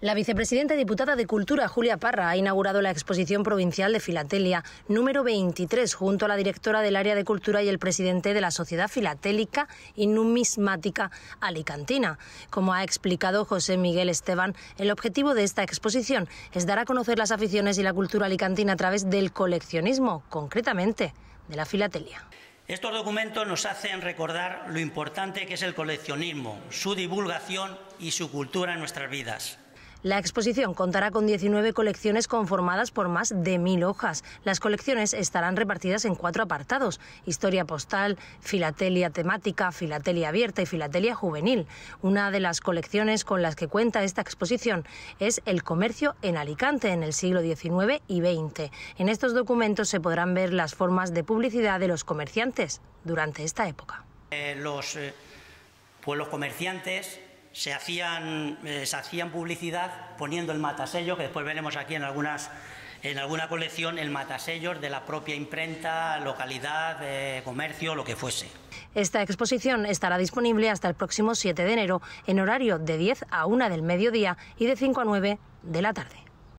La vicepresidenta diputada de Cultura, Julia Parra, ha inaugurado la exposición provincial de Filatelia número 23 junto a la directora del área de Cultura y el presidente de la Sociedad Filatélica y Numismática Alicantina. Como ha explicado José Miguel Esteban, el objetivo de esta exposición es dar a conocer las aficiones y la cultura alicantina a través del coleccionismo, concretamente de la filatelia. Estos documentos nos hacen recordar lo importante que es el coleccionismo, su divulgación y su cultura en nuestras vidas. La exposición contará con 19 colecciones conformadas por más de mil hojas. Las colecciones estarán repartidas en cuatro apartados: historia postal, filatelia temática, filatelia abierta y filatelia juvenil. Una de las colecciones con las que cuenta esta exposición es El comercio en Alicante en el siglo XIX y XX. En estos documentos se podrán ver las formas de publicidad de los comerciantes durante esta época. Eh, los eh, pueblos comerciantes se hacían, eh, se hacían publicidad poniendo el matasello, que después veremos aquí en algunas en alguna colección el matasellos de la propia imprenta, localidad, eh, comercio, lo que fuese. Esta exposición estará disponible hasta el próximo 7 de enero en horario de 10 a 1 del mediodía y de 5 a 9 de la tarde.